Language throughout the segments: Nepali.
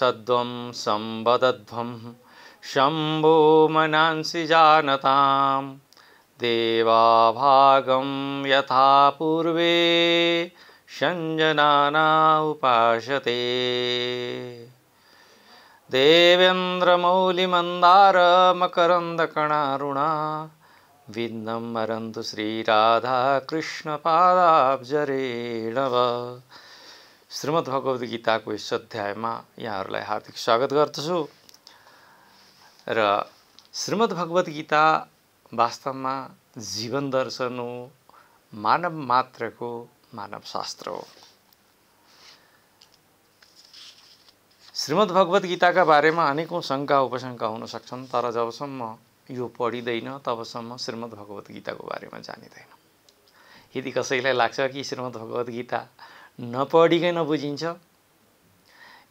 सद्वं संवदध्वं शम्भो मनांसि जानतां देवाभागं यथा पूर्वे सञ्जनाना उपाशते देवेन्द्रमौलिमन्दारमकरन्दकणारुणा विन्दं मरन्तु श्रीराधाकृष्णपादाब्जरेणव श्रीमद् भगवद् गीताको यस अध्यायमा यहाँहरूलाई हार्दिक स्वागत गर्दछु र श्रीमद् भगवद् गीता वास्तवमा जीवन दर्शन हो मानव मात्रको मानव शास्त्र हो श्रीमद् भगवद् गीताका बारेमा अनेकौँ शङ्का उपशङ्का हुन सक्छन् तर जबसम्म यो पढिँदैन तबसम्म श्रीमद् भगवद् गीताको बारेमा जानिँदैन यदि कसैलाई लाग्छ कि श्रीमद् भगवद् गीता नपढिकै नबुझिन्छ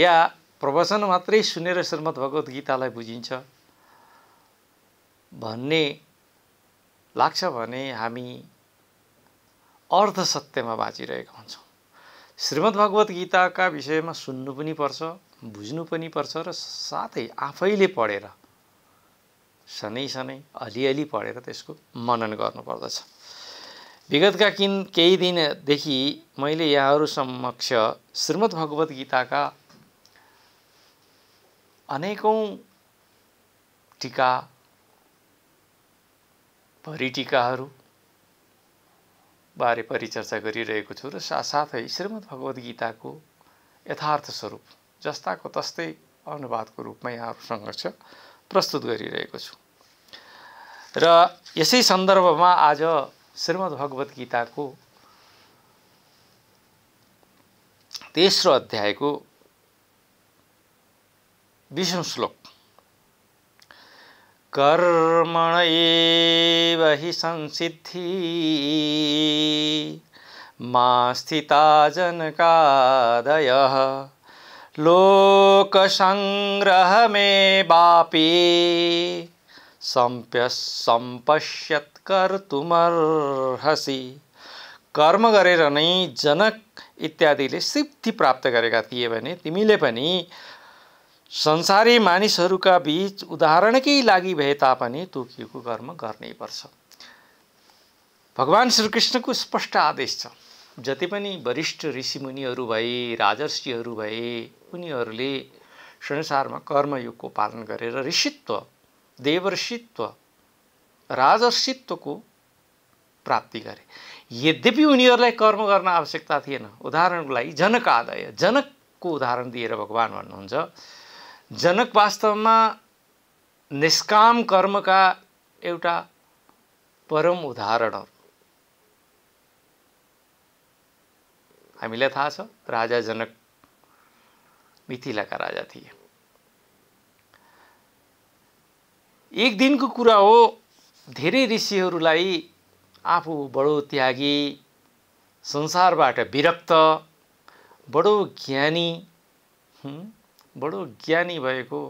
या प्रवचन मात्रै सुनेर श्रीमद् भगवत गीतालाई बुझिन्छ भन्ने लाग्छ भने हामी अर्ध सत्यमा बाँचिरहेका हुन्छौँ श्रीमद् भगवद् गीताका विषयमा सुन्नु पनि पर्छ बुझ्नु पनि पर्छ र साथै आफैले पढेर सनै सनै अलिअलि पढेर त्यसको मनन गर्नुपर्दछ विगतका किन केही दिनदेखि मैले यहाँहरू समक्ष श्रीमद् भगवद् गीताका अनेकौँ टिका भरिटिकाहरू बारे परिचर्चा गरिरहेको छु र साथसाथै श्रीमद् भगवद् गीताको यथार्थ स्वरूप जस्ताको तस्तै अनुवादको रूपमा यहाँहरू समक्ष प्रस्तुत गरिरहेको छु र यसै सन्दर्भमा आज गीताको तेस्रो अध्यायको विष्णु श्लोक कर्मण हि संसिद्धि मा स्थिता लोकसङ्ग्रह मे बापि सम्प्य सम्पश्यत् कर तुमर हसी कर्म गरेर नै जनक इत्यादिले सिद्धि प्राप्त गरेका थिए भने तिमीले पनि संसारी मानिसहरूका बिच उदाहरणकै लागि भए तापनि तोकिएको कर्म गर्नैपर्छ भगवान् श्रीकृष्णको स्पष्ट आदेश छ जति पनि वरिष्ठ ऋषिमुनिहरू भए राजर्षिहरू भए उनीहरूले संसारमा कर्मयुगको पालन गरेर ऋषित्व देवऋषित्व राजर्षित्वको प्राप्ति गरे यद्यपि उनीहरूलाई कर्म गर्न आवश्यकता थिएन उदाहरणको लागि जनक आदय जनकको उदाहरण दिएर भगवान् भन्नुहुन्छ जनक वास्तवमा निष्काम कर्मका एउटा परम उदाहरण हामीलाई थाहा छ राजा जनक मिथिलाका राजा थिए एक दिनको कुरा हो धेरै ऋषिहरूलाई आफू बडो त्यागी संसारबाट विरक्त बडो ज्ञानी बडो ज्ञानी भएको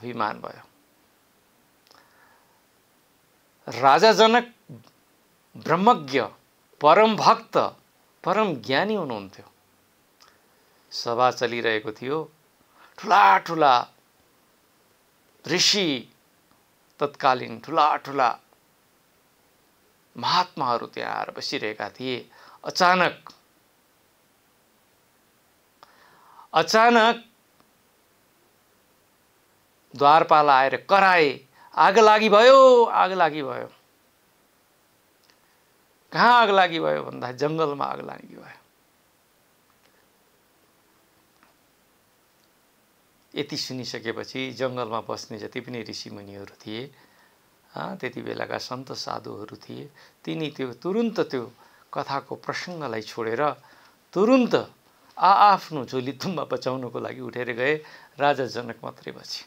अभिमान भयो जनक ब्रह्मज्ञ परम भक्त परम ज्ञानी हुनुहुन्थ्यो सभा चलिरहेको थियो ठुला ठुला ऋषि तत्कालीन ठुला ठुला महात्माहरू त्यहाँ आएर बसिरहेका थिए अचानक अचानक द्वारपाला आएर कराए आग लागि भयो आग लागि भयो कहाँ आग लागि भयो भन्दा जङ्गलमा आग लागि भयो यति सुनिसकेपछि जङ्गलमा बस्ने जति पनि ऋषिमुनिहरू थिए त्यति बेलाका सन्त साधुहरू थिए तिनी त्यो तुरुन्त त्यो कथाको प्रसङ्गलाई छोडेर तुरुन्त आआफ्नो झोली दुम्बा बचाउनको लागि उठेर गए राजा जनक मात्रै बचे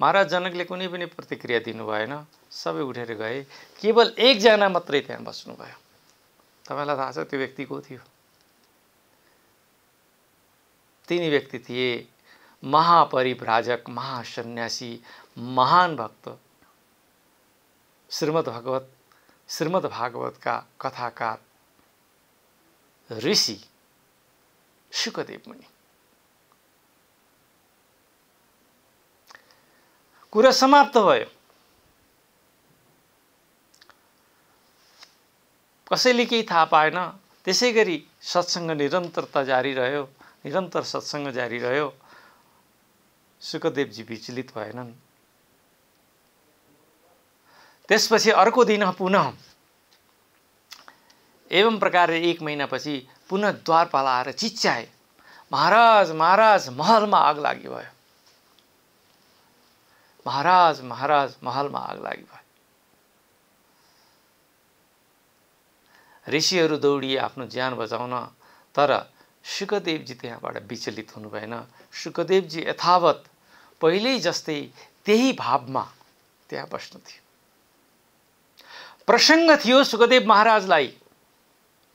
महाराज जनकले कुनै पनि प्रतिक्रिया दिनु भएन सबै उठेर गए केवल एकजना मात्रै त्यहाँ बस्नुभयो तपाईँलाई थाहा छ त्यो व्यक्ति को थियो तीन व्यक्ति थिए महापरिभ्राजक महासन्यासी महान भक्त श्रीमद् भगवत श्रीमद् भागवतका कथाकार ऋषि सुखदेव मुनि कुरा समाप्त भयो कसैले केही थाहा पाएन त्यसै गरी सत्सङ्ग निरन्तरता जारी रह्यो निरन्तर सत्सङ्ग जारी रह्यो सुखदेवजी विचलित भएनन् त्यसपछि अर्को दिन पुनः एवं प्रकारले एक महिनापछि पुनः द्वारपाला आएर चिच्याए महाराज महाराज महलमा आग लागि भयो महाराज महाराज महलमा आग लागि भयो ऋषिहरू दौडिए आफ्नो ज्यान बचाउन तर सुखदेवजी त्यहाँबाट विचलित हुनु भएन सुखदेवजी यथावत पहिल्यै जस्तै त्यही भावमा त्यहाँ बस्नु थियो प्रसङ्ग थियो सुखदेव महाराजलाई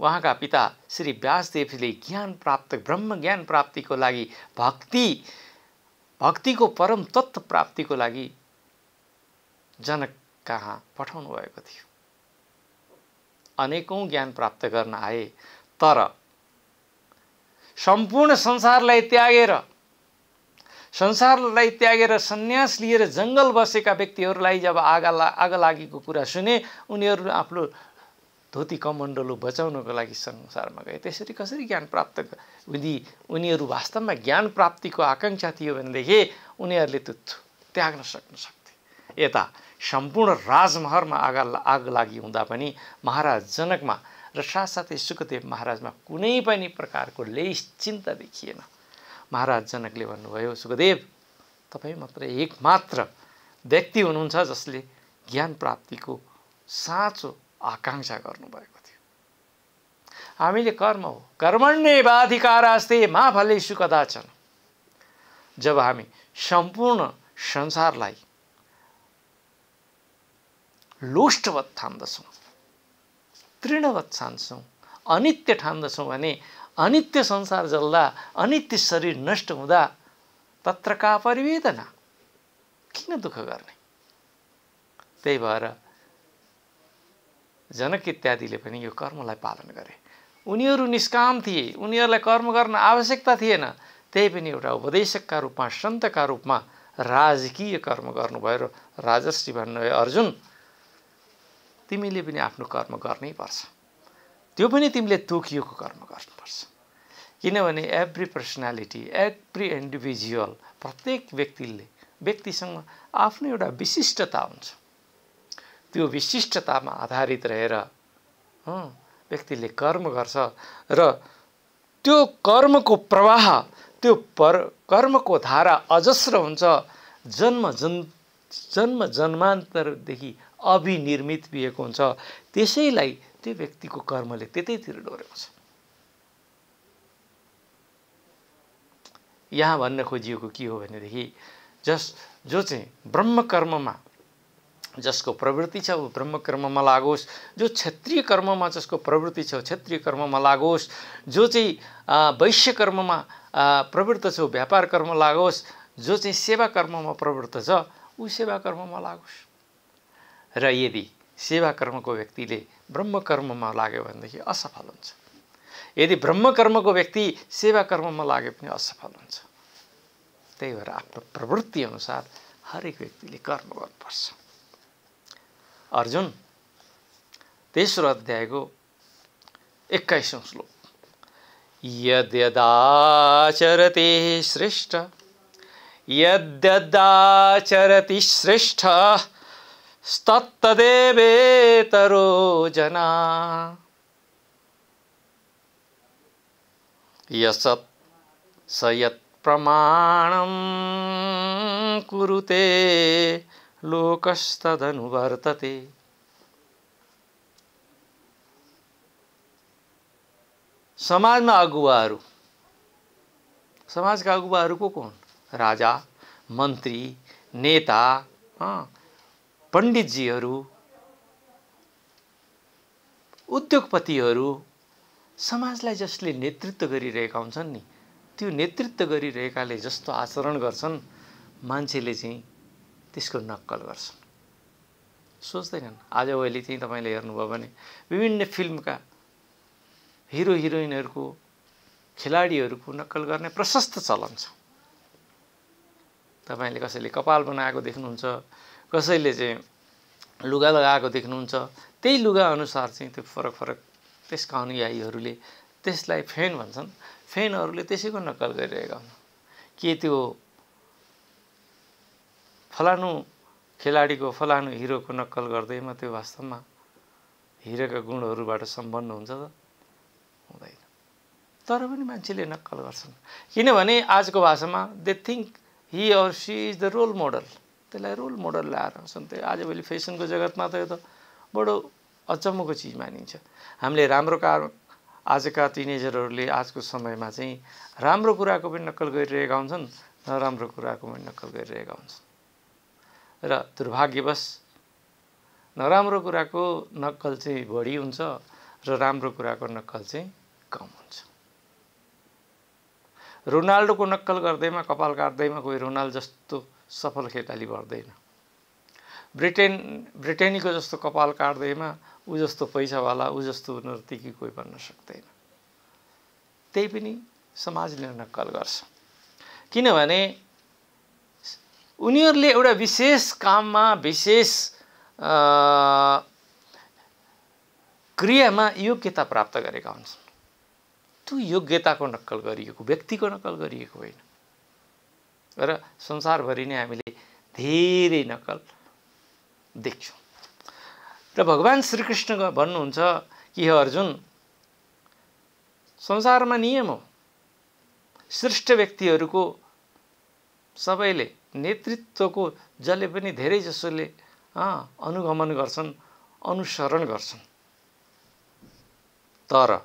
उहाँका पिता श्री व्यासदेवले ज्ञान प्राप्त ब्रह्म ज्ञान प्राप्तिको लागि भक्ति भक्तिको परम तत्त्व प्राप्तिको लागि जनक कहाँ पठाउनु भएको थियो अनेकौँ ज्ञान प्राप्त गर्न आए तर सम्पूर्ण संसारलाई त्यागेर संसारलाई त्यागेर सन्यास लिएर जङ्गल बसेका व्यक्तिहरूलाई जब आगा ला आग लागेको कुरा सुने उनीहरू आफ्नो धोती कमण्डलो बचाउनको लागि संसारमा गए त्यसरी कसरी ज्ञान प्राप्त यदि उनीहरू वास्तवमा ज्ञान प्राप्तिको आकाङ्क्षा थियो भनेदेखि उनीहरूले त्यो त्याग्न सक्नु सक्थे यता सम्पूर्ण राजमहरमा आग आग लागि हुँदा पनि महाराज जनकमा र साथसाथै सुखदेव महाराजमा कुनै पनि प्रकारको लेस चिन्ता देखिएन महाराज जनकले भन्नुभयो सुखदेव तपाईँ मात्र एकमात्र व्यक्ति हुनुहुन्छ जसले ज्ञान प्राप्तिको साँचो आकाङ्क्षा गर्नुभएको थियो हामीले कर्म हो कर्मण्य बाधिकारास्ते मा भले सुखदाचन जब हामी सम्पूर्ण संसारलाई लोष्टवत थाम्दछौँ तृणवत छान्छौँ अनित्य ठान्दछौँ भने अनित्य संसार जल्दा अनित्य शरीर नष्ट हुँदा तत्रका परिवेदना किन दुःख गर्ने त्यही भएर जनक इत्यादिले पनि यो कर्मलाई पालन गरे उनीहरू निष्काम थिए उनीहरूलाई कर्म गर्न आवश्यकता थिएन त्यही पनि एउटा उपदेशकका रूपमा सन्तका रूपमा राजकीय कर्म गर्नुभयो र राजर्षि भन्नुभयो अर्जुन तिमीले पनि आफ्नो कर्म गर्नै पर्छ त्यो पनि तिमीले तोकिएको कर्म गर्नुपर्छ किनभने एभ्री पर्सनालिटी एभ्री इन्डिभिजुअल प्रत्येक व्यक्तिले व्यक्तिसँग आफ्नो एउटा विशिष्टता हुन्छ त्यो विशिष्टतामा आधारित रहेर व्यक्तिले कर्म गर्छ र त्यो कर्मको प्रवाह त्यो पर कर्मको धारा अजस्र हुन्छ जन्म जन् जन्म जन्मान्तरदेखि अभिनिर्मित पिएको हुन्छ त्यसैलाई त्यो व्यक्तिको कर्मले त्यतैतिर डोरेको छ यहाँ भन्न खोजिएको के हो भनेदेखि जस जो चाहिँ ब्रह्मकर्ममा जसको प्रवृत्ति छ ऊ ब्रह्मकर्ममा लागोस् जो क्षेत्रीय कर्ममा जसको प्रवृत्ति छ क्षेत्रीय कर्ममा लागोस् जो चाहिँ वैश्य कर्ममा प्रवृत्त छ व्यापार कर्म लागोस् जो चाहिँ सेवा कर्ममा प्रवृत्त छ ऊ सेवा कर्ममा लागोस् र यदि सेवा कर्मको व्यक्तिले ब्रह्मकर्ममा लाग्यो भनेदेखि असफल हुन्छ यदि ब्रह्मकर्मको व्यक्ति सेवा कर्ममा लाग्यो भने असफल हुन्छ त्यही भएर आफ्नो प्रवृत्तिअनुसार हरेक व्यक्तिले कर्म गर्नुपर्छ अर्जुन तेस्रो अध्यायको एक्काइसौँ श्लोक यद्यदाचरते श्रेष्ठ यद्यदाचरति श्रेष्ठ स्तत्तदेवेतरो जना यसत् स यत्प्रमाणं कुरुते लोकस्तदनुवर्तते समाजमा अगुवाहरू समाजका अगुवाहरूको कौन राजा मन्त्री नेता पण्डितजीहरू उद्योगपतिहरू समाजलाई जसले नेतृत्व गरिरहेका हुन्छन् नि त्यो नेतृत्व गरिरहेकाले जस्तो आचरण गर्छन् मान्छेले चाहिँ त्यसको नक्कल गर्छन् सोच्दैनन् आज अहिले चाहिँ तपाईँले हेर्नुभयो भने विभिन्न फिल्मका हिरो हिरोइनहरूको खेलाडीहरूको नक्कल गर्ने प्रशस्त चलन छ तपाईँले कसैले कपाल बनाएको देख्नुहुन्छ कसैले चाहिँ लुगा लगाएको देख्नुहुन्छ त्यही लुगा अनुसार चाहिँ त्यो फरक फरक त्यसका अनुयायीहरूले त्यसलाई फेन भन्छन् फेनहरूले त्यसैको नक्कल गरिरहेका हुन् के त्यो फलानु खेलाडीको फलानु हिरोको नक्कल गर्दैमा त्यो वास्तवमा हिरोका गुणहरूबाट सम्पन्न हुन्छ त हुँदैन तर पनि मान्छेले नक्कल गर्छन् किनभने आजको भाषामा they think he or she is the role model त्यसलाई रोल मोडल ल्याएर आउँछन् त्यो आजभोलि फेसनको जगतमा त यो त बडो अचम्मको चिज मानिन्छ हामीले राम्रो कारण आजका टिनेजरहरूले आजको समयमा चाहिँ राम्रो कुराको पनि नक्कल गरिरहेका हुन्छन् नराम्रो कुराको पनि नक्कल गरिरहेका हुन्छन् र दुर्भाग्यवश नराम्रो कुराको नक्कल चाहिँ बढी हुन्छ र राम्रो कुराको नक्कल चाहिँ कम हुन्छ रोनाल्डोको नक्कल गर्दैमा कपाल काट्दैमा कोही रोनाल्ड जस्तो सफल खेताली बढ्दैन ब्रिटेन ब्रिटेनीको जस्तो कपाल काट्दैमा ऊ जस्तो पैसावाला ऊ जस्तो नर्तकी कोही बन्न सक्दैन त्यही पनि समाजले नक्कल गर्छ किनभने उनीहरूले एउटा विशेष काममा विशेष क्रियामा योग्यता प्राप्त गरेका हुन्छन् त्यो योग्यताको नक्कल गरिएको व्यक्तिको नक्कल गरिएको होइन र संसारभरि नै हामीले धेरै नक्कल देख्छौँ र भगवान् श्रीकृष्ण भन्नुहुन्छ कि हे अर्जुन संसारमा नियम हो श्रेष्ठ व्यक्तिहरूको सबैले नेतृत्वको जसले पनि धेरै जसोले अनुगमन गर्छन् अनुसरण गर्छन् तर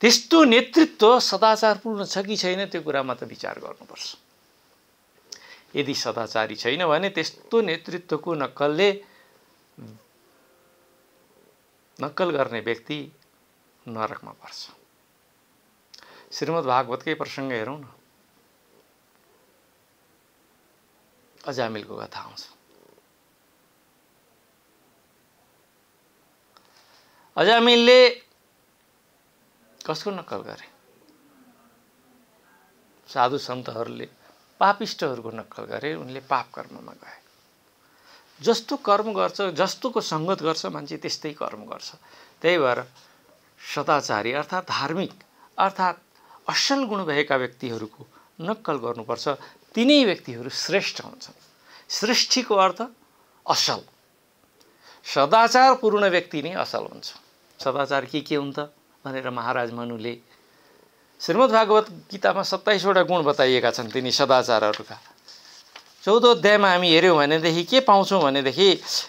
त्यस्तो नेतृत्व सदाचारपूर्ण छ कि छैन त्यो कुरामा त विचार गर्नुपर्छ यदि सदाचारी छैन भने त्यस्तो नेतृत्वको नक्कलले नक्कल गर्ने व्यक्ति नरकमा पर्छ श्रीमद् भागवतकै प्रसङ्ग हेरौँ न अजामिलको कथा आउँछ अजामिलले कसको नक्कल गरे साधु सन्तहरूले पापिष्टहरूको नक्कल गरे उनले पाप कर्ममा गए जस्तो कर्म गर्छ जस्तोको सङ्गत गर्छ मान्छे त्यस्तै कर्म गर्छ त्यही भएर सदाचारी अर्थात् धार्मिक अर्थात् असल गुण भएका व्यक्तिहरूको नक्कल गर्नुपर्छ तिनै व्यक्तिहरू श्रेष्ठ हुन्छन् श्रेष्ठीको अर्थ असल सदाचारपूर्ण व्यक्ति नै असल हुन्छ सदाचार के के हुन् त भनेर महाराज मनुले श्रीमद् भागवत गीतामा सत्ताइसवटा गुण बताइएका छन् तिनी सदाचारहरूका चौध अध्यायमा हामी हेऱ्यौँ भनेदेखि के पाउँछौँ भनेदेखि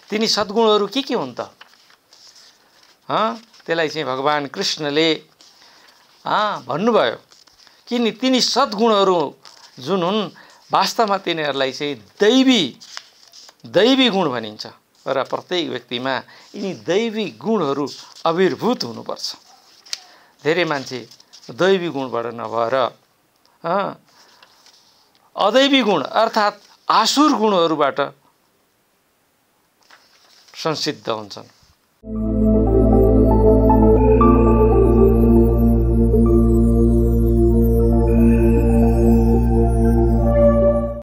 तिनी सद्गुणहरू के के हुन् त त्यसलाई चाहिँ भगवान् कृष्णले भन्नुभयो कि तिनी सद्गुणहरू जुन हुन् वास्तवमा तिनीहरूलाई चाहिँ दैवी दैवी गुण भनिन्छ र प्रत्येक व्यक्तिमा यिनी दैवी गुणहरू आविर्भूत हुनुपर्छ धेरै मान्छे दैवी गुणबाट नभएर अदैवी गुण अर्थात् आसुर गुणहरूबाट संसिद्ध हुन्छन्